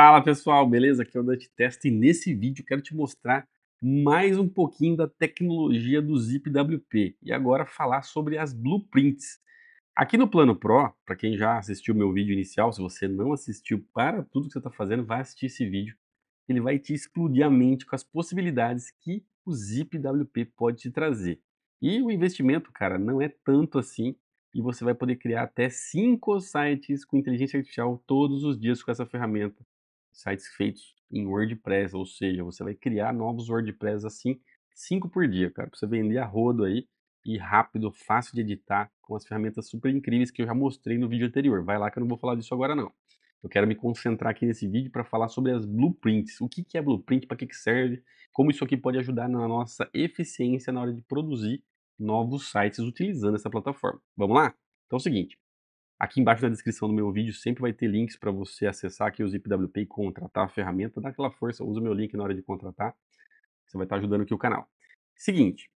Fala pessoal, beleza? Aqui é o Dante Test e nesse vídeo quero te mostrar mais um pouquinho da tecnologia do ZipWP e agora falar sobre as blueprints. Aqui no Plano Pro, para quem já assistiu meu vídeo inicial, se você não assistiu, para tudo que você está fazendo, vai assistir esse vídeo. Ele vai te explodir a mente com as possibilidades que o ZipWP pode te trazer. E o investimento, cara, não é tanto assim e você vai poder criar até 5 sites com inteligência artificial todos os dias com essa ferramenta sites feitos em WordPress, ou seja, você vai criar novos WordPress assim, cinco por dia, cara, para você vender a rodo aí e rápido, fácil de editar, com as ferramentas super incríveis que eu já mostrei no vídeo anterior. Vai lá que eu não vou falar disso agora não. Eu quero me concentrar aqui nesse vídeo para falar sobre as blueprints. O que, que é blueprint, para que, que serve, como isso aqui pode ajudar na nossa eficiência na hora de produzir novos sites utilizando essa plataforma. Vamos lá? Então é o seguinte, Aqui embaixo na descrição do meu vídeo sempre vai ter links para você acessar aqui o ZipWP e contratar a ferramenta. Dá aquela força, usa o meu link na hora de contratar. Você vai estar tá ajudando aqui o canal. Seguinte,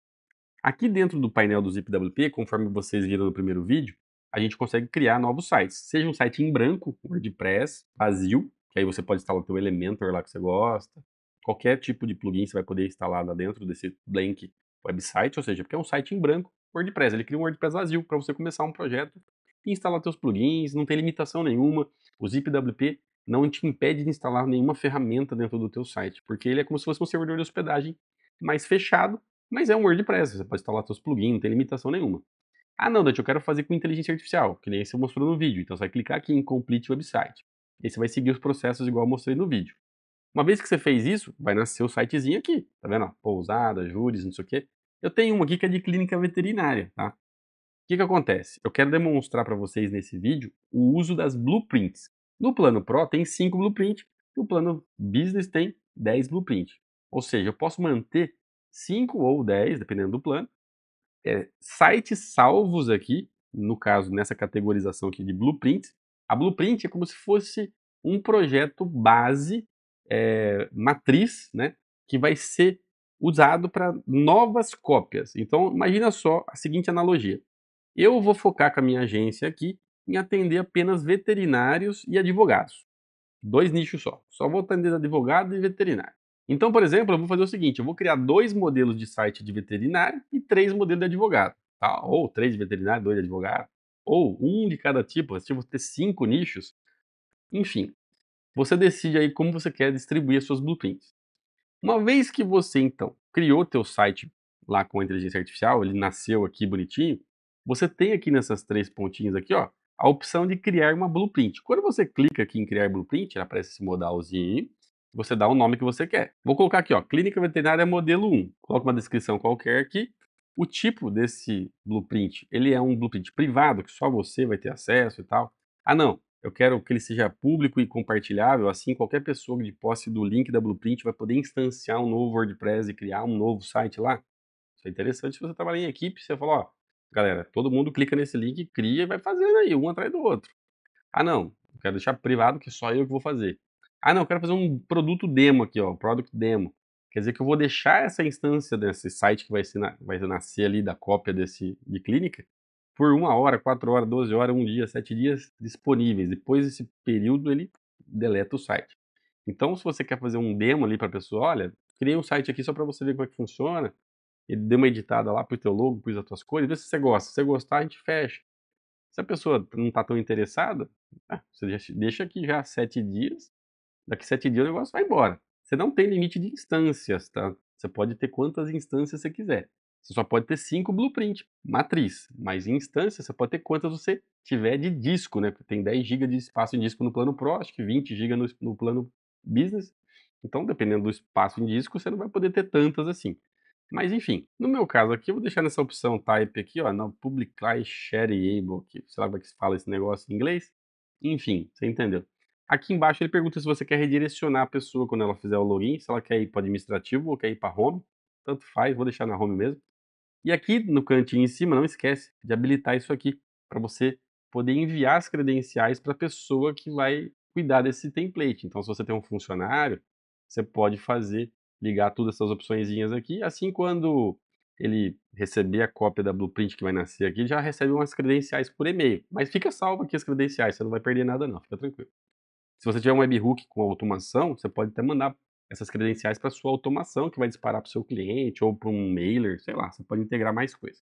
aqui dentro do painel do ZipWP, conforme vocês viram no primeiro vídeo, a gente consegue criar novos sites. Seja um site em branco, WordPress, vazio, que aí você pode instalar o seu Elementor lá que você gosta. Qualquer tipo de plugin você vai poder instalar lá dentro desse blank website, ou seja, porque é um site em branco, WordPress. Ele cria um WordPress vazio para você começar um projeto instalar teus plugins, não tem limitação nenhuma. O ZipWP não te impede de instalar nenhuma ferramenta dentro do teu site, porque ele é como se fosse um servidor de hospedagem mais fechado, mas é um WordPress, você pode instalar seus plugins, não tem limitação nenhuma. Ah não, Dante, eu quero fazer com inteligência artificial, que nem você mostrou no vídeo, então você vai clicar aqui em Complete Website. E você vai seguir os processos igual eu mostrei no vídeo. Uma vez que você fez isso, vai nascer o sitezinho aqui, tá vendo? Pousada, júris, não sei o quê. Eu tenho uma aqui que é de clínica veterinária, tá? que, que acontece? Eu quero demonstrar para vocês nesse vídeo o uso das blueprints. No plano Pro tem 5 blueprints, no plano Business tem 10 blueprints. Ou seja, eu posso manter 5 ou 10, dependendo do plano, é, sites salvos aqui, no caso, nessa categorização aqui de blueprints. A blueprint é como se fosse um projeto base, é, matriz, né, que vai ser usado para novas cópias. Então, imagina só a seguinte analogia. Eu vou focar com a minha agência aqui em atender apenas veterinários e advogados. Dois nichos só. Só vou atender advogado e veterinário. Então, por exemplo, eu vou fazer o seguinte: eu vou criar dois modelos de site de veterinário e três modelos de advogado. Tá? Ou três de veterinário, dois de advogado. Ou um de cada tipo. Se assim, você ter cinco nichos, enfim, você decide aí como você quer distribuir suas blueprints. Uma vez que você então criou teu site lá com a inteligência artificial, ele nasceu aqui bonitinho, você tem aqui nessas três pontinhas aqui, ó, a opção de criar uma blueprint. Quando você clica aqui em criar blueprint, aparece esse modalzinho, você dá o nome que você quer. Vou colocar aqui, ó, clínica veterinária modelo 1. Coloca uma descrição qualquer aqui. O tipo desse blueprint, ele é um blueprint privado, que só você vai ter acesso e tal. Ah, não, eu quero que ele seja público e compartilhável, assim qualquer pessoa de posse do link da Blueprint vai poder instanciar um novo WordPress e criar um novo site lá. Isso é interessante se você trabalha em equipe, você fala, ó, Galera, todo mundo clica nesse link, cria e vai fazendo aí, um atrás do outro. Ah, não, quero deixar privado que só eu que vou fazer. Ah, não, quero fazer um produto demo aqui, ó, product demo. Quer dizer que eu vou deixar essa instância desse site que vai, ser na, vai nascer ali da cópia desse de clínica por uma hora, quatro horas, doze horas, um dia, sete dias disponíveis. Depois desse período ele deleta o site. Então, se você quer fazer um demo ali para a pessoa, olha, criei um site aqui só para você ver como é que funciona ele deu uma editada lá, pôs teu logo, pôs as tuas cores, vê se você gosta. Se você gostar, a gente fecha. Se a pessoa não está tão interessada, né, você deixa aqui já sete dias, daqui sete dias o negócio vai embora. Você não tem limite de instâncias, tá? Você pode ter quantas instâncias você quiser. Você só pode ter cinco blueprint, matriz, mas em instâncias, você pode ter quantas você tiver de disco, né? Porque tem 10 GB de espaço em disco no plano Pro, acho que 20 GB no, no plano Business. Então, dependendo do espaço em disco, você não vai poder ter tantas assim. Mas enfim, no meu caso aqui, eu vou deixar nessa opção type aqui, ó, no public class shareable, que sei lá como é que se fala esse negócio em inglês. Enfim, você entendeu. Aqui embaixo ele pergunta se você quer redirecionar a pessoa quando ela fizer o login, se ela quer ir para administrativo ou quer ir para home. Tanto faz, vou deixar na home mesmo. E aqui no cantinho em cima, não esquece de habilitar isso aqui para você poder enviar as credenciais para a pessoa que vai cuidar desse template. Então, se você tem um funcionário, você pode fazer ligar todas essas opções aqui. Assim, quando ele receber a cópia da blueprint que vai nascer aqui, já recebe umas credenciais por e-mail. Mas fica salvo aqui as credenciais, você não vai perder nada não, fica tranquilo. Se você tiver um webhook com automação, você pode até mandar essas credenciais para sua automação, que vai disparar para o seu cliente ou para um mailer, sei lá, você pode integrar mais coisas.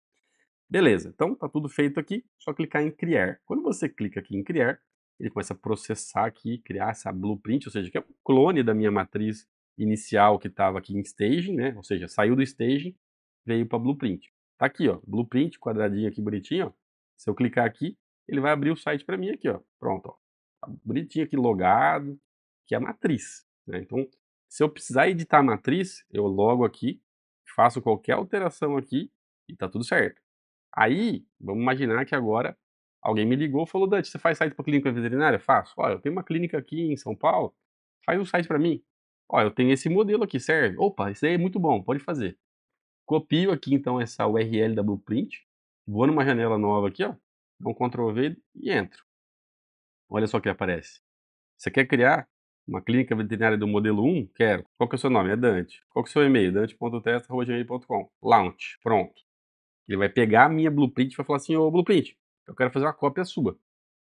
Beleza, então tá tudo feito aqui, só clicar em criar. Quando você clica aqui em criar, ele começa a processar aqui, criar essa blueprint, ou seja, que é um clone da minha matriz inicial que estava aqui em staging, né? Ou seja, saiu do staging, veio para blueprint. Tá aqui, ó, blueprint quadradinho aqui bonitinho, ó. Se eu clicar aqui, ele vai abrir o site para mim aqui, ó. Pronto, ó. Tá bonitinho aqui logado, que é a matriz, né? Então, se eu precisar editar a matriz, eu logo aqui, faço qualquer alteração aqui e tá tudo certo. Aí, vamos imaginar que agora alguém me ligou e falou: Dante, você faz site para clínica veterinária? Faço. Olha, eu tenho uma clínica aqui em São Paulo, faz um site para mim. Ó, eu tenho esse modelo aqui, serve. Opa, isso aí é muito bom, pode fazer. Copio aqui então essa URL da Blueprint, vou numa janela nova aqui, ó, dou um Ctrl V e entro. Olha só o que aparece. Você quer criar uma clínica veterinária do modelo 1? Quero. Qual que é o seu nome? É Dante. Qual que é o seu e-mail? dante.testa.gmail.com Launch. Pronto. Ele vai pegar a minha Blueprint e vai falar assim, ô Blueprint, eu quero fazer uma cópia sua.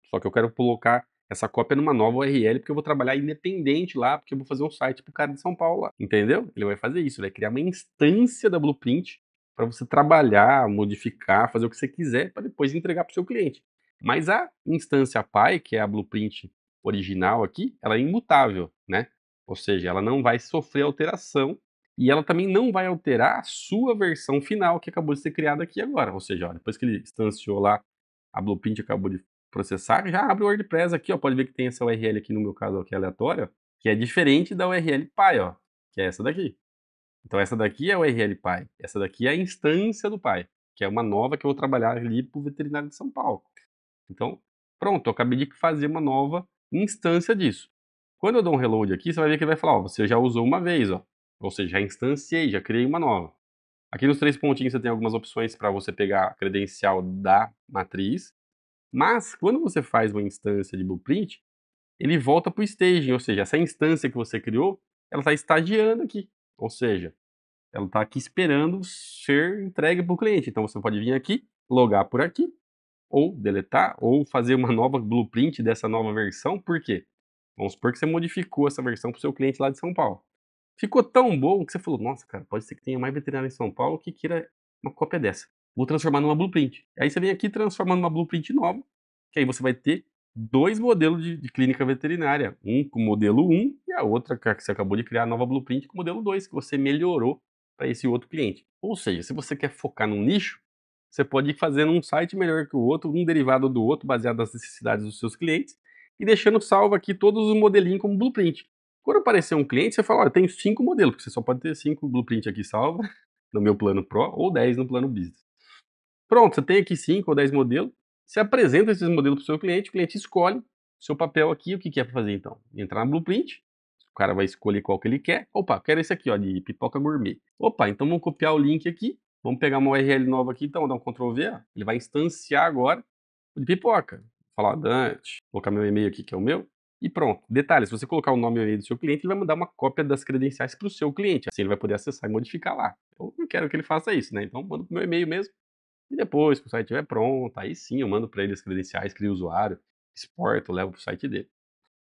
Só que eu quero colocar essa cópia numa nova URL, porque eu vou trabalhar independente lá, porque eu vou fazer um site pro cara de São Paulo lá. Entendeu? Ele vai fazer isso, ele vai criar uma instância da Blueprint para você trabalhar, modificar, fazer o que você quiser, para depois entregar para o seu cliente. Mas a instância pai que é a Blueprint original aqui, ela é imutável, né? Ou seja, ela não vai sofrer alteração e ela também não vai alterar a sua versão final que acabou de ser criada aqui agora. Ou seja, ó, depois que ele instanciou lá, a Blueprint acabou de processar, já abre o WordPress aqui, ó, pode ver que tem essa URL aqui no meu caso, ó, que é aleatória, que é diferente da URL PAI, ó, que é essa daqui. Então essa daqui é a URL PAI, essa daqui é a instância do PAI, que é uma nova que eu vou trabalhar ali para o veterinário de São Paulo. Então, pronto, eu acabei de fazer uma nova instância disso. Quando eu dou um reload aqui, você vai ver que ele vai falar, ó, você já usou uma vez, ó. Ou seja, já instanciei, já criei uma nova. Aqui nos três pontinhos você tem algumas opções para você pegar a credencial da matriz mas quando você faz uma instância de blueprint, ele volta para o staging, ou seja, essa instância que você criou, ela está estagiando aqui, ou seja, ela está aqui esperando ser entregue para o cliente. Então você pode vir aqui, logar por aqui, ou deletar, ou fazer uma nova blueprint dessa nova versão, por quê? Vamos supor que você modificou essa versão para o seu cliente lá de São Paulo. Ficou tão bom que você falou, nossa, cara, pode ser que tenha mais veterinário em São Paulo que queira uma cópia dessa. Vou transformar numa blueprint. Aí você vem aqui transformando numa blueprint nova, que aí você vai ter dois modelos de, de clínica veterinária. Um com modelo 1 e a outra que você acabou de criar, a nova blueprint com modelo 2, que você melhorou para esse outro cliente. Ou seja, se você quer focar num nicho, você pode ir fazendo um site melhor que o outro, um derivado do outro, baseado nas necessidades dos seus clientes, e deixando salvo aqui todos os modelinhos como blueprint. Quando aparecer um cliente, você fala, olha, eu tenho cinco modelos, porque você só pode ter cinco blueprint aqui salvo no meu plano Pro ou 10 no plano Business. Pronto, você tem aqui 5 ou 10 modelos, você apresenta esses modelos para o seu cliente, o cliente escolhe o seu papel aqui, o que quer é fazer então? Entrar no Blueprint, o cara vai escolher qual que ele quer. Opa, quero esse aqui, ó, de pipoca gourmet. Opa, então vamos copiar o link aqui, vamos pegar uma URL nova aqui, então, dar um Ctrl V, ó. ele vai instanciar agora o de pipoca. Falar Dante, colocar meu e-mail aqui, que é o meu, e pronto. Detalhe, se você colocar o nome e o e-mail do seu cliente, ele vai mandar uma cópia das credenciais para o seu cliente. Assim ele vai poder acessar e modificar lá. Eu não quero que ele faça isso, né? Então manda para o meu e-mail mesmo. E depois que o site estiver pronto, aí sim eu mando para ele as credenciais, crio o usuário, exporto, levo para o site dele.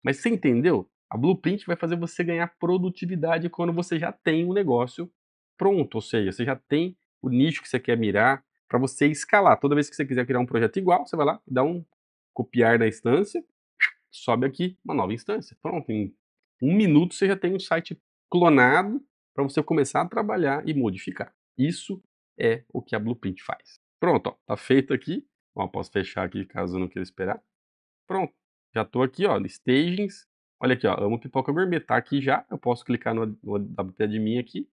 Mas você entendeu? A Blueprint vai fazer você ganhar produtividade quando você já tem o um negócio pronto, ou seja, você já tem o nicho que você quer mirar para você escalar. Toda vez que você quiser criar um projeto igual, você vai lá, dá um copiar da instância, sobe aqui uma nova instância. Pronto, em um minuto você já tem um site clonado para você começar a trabalhar e modificar. Isso é o que a Blueprint faz. Pronto, ó, tá feito aqui. Ó, posso fechar aqui caso eu não queira esperar. Pronto, já tô aqui, ó, stagings. Olha aqui, ó, amo pipoca gourmet, tá aqui já. Eu posso clicar no, no WP-admin aqui.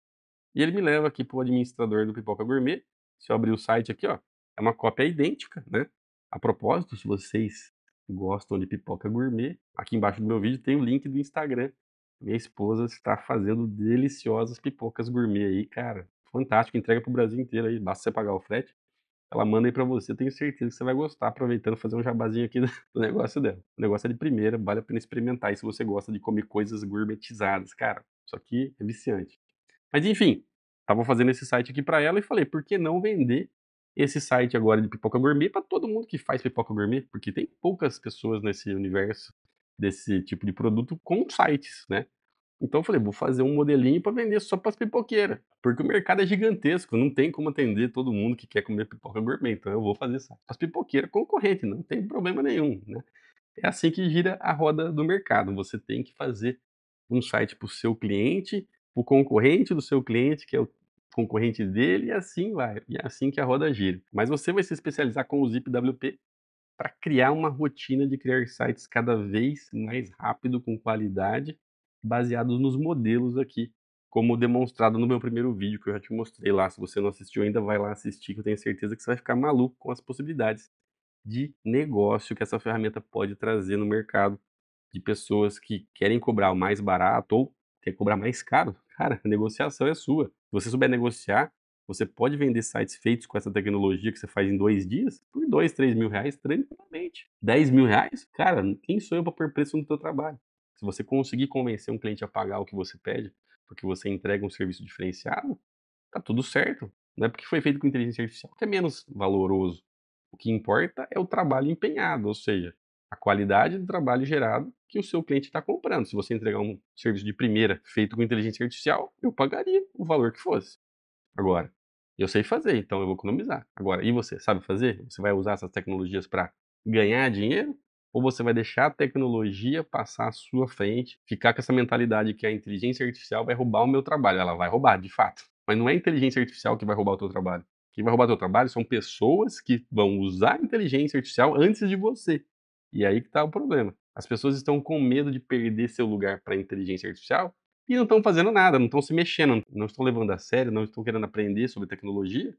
E ele me leva aqui pro administrador do Pipoca Gourmet. Se eu abrir o site aqui, ó, é uma cópia idêntica, né? A propósito, se vocês gostam de pipoca gourmet, aqui embaixo do meu vídeo tem o link do Instagram. Minha esposa está fazendo deliciosas pipocas gourmet aí, cara. Fantástico, entrega pro Brasil inteiro aí, basta você pagar o frete ela manda aí para você, eu tenho certeza que você vai gostar, aproveitando fazer um jabazinho aqui do negócio dela. O negócio é de primeira, vale a pena experimentar, aí se você gosta de comer coisas gourmetizadas, cara, isso aqui é viciante. Mas enfim, tava fazendo esse site aqui para ela e falei, por que não vender esse site agora de pipoca gourmet para todo mundo que faz pipoca gourmet? Porque tem poucas pessoas nesse universo desse tipo de produto com sites, né? Então eu falei, vou fazer um modelinho para vender só para as pipoqueiras, porque o mercado é gigantesco, não tem como atender todo mundo que quer comer pipoca gourmet, então eu vou fazer só as pipoqueiras concorrente, não tem problema nenhum, né? É assim que gira a roda do mercado. Você tem que fazer um site para o seu cliente, o concorrente do seu cliente, que é o concorrente dele, e assim vai. E é assim que a roda gira. Mas você vai se especializar com o ZipWP para criar uma rotina de criar sites cada vez mais rápido, com qualidade baseados nos modelos aqui, como demonstrado no meu primeiro vídeo que eu já te mostrei lá. Se você não assistiu ainda, vai lá assistir, que eu tenho certeza que você vai ficar maluco com as possibilidades de negócio que essa ferramenta pode trazer no mercado de pessoas que querem cobrar o mais barato ou querem cobrar mais caro. Cara, a negociação é sua. Se você souber negociar, você pode vender sites feitos com essa tecnologia que você faz em dois dias por dois, três mil reais tranquilamente. Dez mil reais? Cara, quem sou eu para pôr preço no teu trabalho? se você conseguir convencer um cliente a pagar o que você pede, porque você entrega um serviço diferenciado, tá tudo certo. Não é porque foi feito com inteligência artificial que é menos valoroso. O que importa é o trabalho empenhado, ou seja, a qualidade do trabalho gerado que o seu cliente está comprando. Se você entregar um serviço de primeira feito com inteligência artificial, eu pagaria o valor que fosse. Agora, eu sei fazer, então eu vou economizar. Agora, e você sabe fazer? Você vai usar essas tecnologias para ganhar dinheiro ou você vai deixar a tecnologia passar à sua frente, ficar com essa mentalidade que a inteligência artificial vai roubar o meu trabalho. Ela vai roubar, de fato. Mas não é a inteligência artificial que vai roubar o teu trabalho. Quem vai roubar o teu trabalho são pessoas que vão usar a inteligência artificial antes de você. E aí que está o problema. As pessoas estão com medo de perder seu lugar para a inteligência artificial e não estão fazendo nada, não estão se mexendo, não estão levando a sério, não estão querendo aprender sobre tecnologia.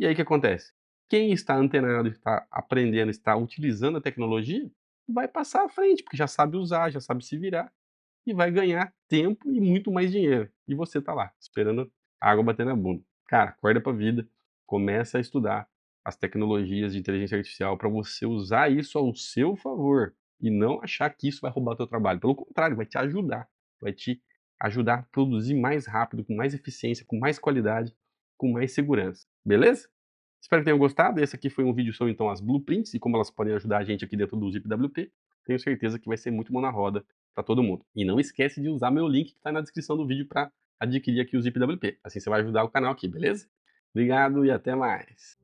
E aí o que acontece? Quem está antenado, está aprendendo, está utilizando a tecnologia, vai passar à frente, porque já sabe usar, já sabe se virar e vai ganhar tempo e muito mais dinheiro. E você tá lá, esperando a água bater na bunda. Cara, acorda pra vida, começa a estudar as tecnologias de inteligência artificial para você usar isso ao seu favor e não achar que isso vai roubar o teu trabalho. Pelo contrário, vai te ajudar, vai te ajudar a produzir mais rápido, com mais eficiência, com mais qualidade, com mais segurança. Beleza? Espero que tenham gostado. Esse aqui foi um vídeo sobre então as blueprints e como elas podem ajudar a gente aqui dentro do ZipWP. Tenho certeza que vai ser muito mão na roda para todo mundo. E não esquece de usar meu link que está na descrição do vídeo para adquirir aqui o ZipWP. Assim você vai ajudar o canal aqui, beleza? Obrigado e até mais.